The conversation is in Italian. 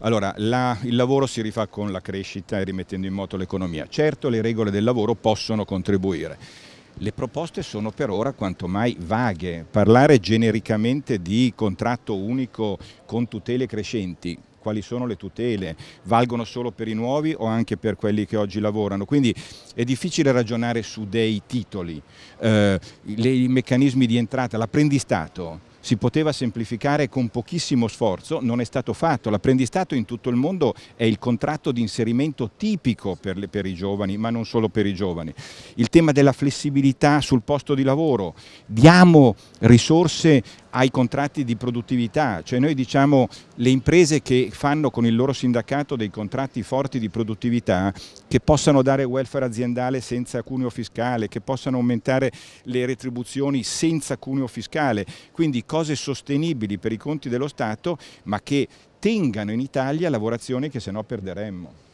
Allora, la, il lavoro si rifà con la crescita e rimettendo in moto l'economia. Certo le regole del lavoro possono contribuire. Le proposte sono per ora quanto mai vaghe. Parlare genericamente di contratto unico con tutele crescenti, quali sono le tutele, valgono solo per i nuovi o anche per quelli che oggi lavorano. Quindi è difficile ragionare su dei titoli, eh, i meccanismi di entrata, l'apprendistato si poteva semplificare con pochissimo sforzo, non è stato fatto. L'apprendistato in tutto il mondo è il contratto di inserimento tipico per, le, per, i giovani, ma non solo per i giovani. Il tema della flessibilità sul posto di lavoro, diamo risorse ai contratti di produttività, cioè noi diciamo le imprese che fanno con il loro sindacato dei contratti forti di produttività che possano dare welfare aziendale senza cuneo fiscale, che possano aumentare le retribuzioni senza cuneo fiscale, quindi cose sostenibili per i conti dello Stato ma che tengano in Italia lavorazioni che se no perderemmo.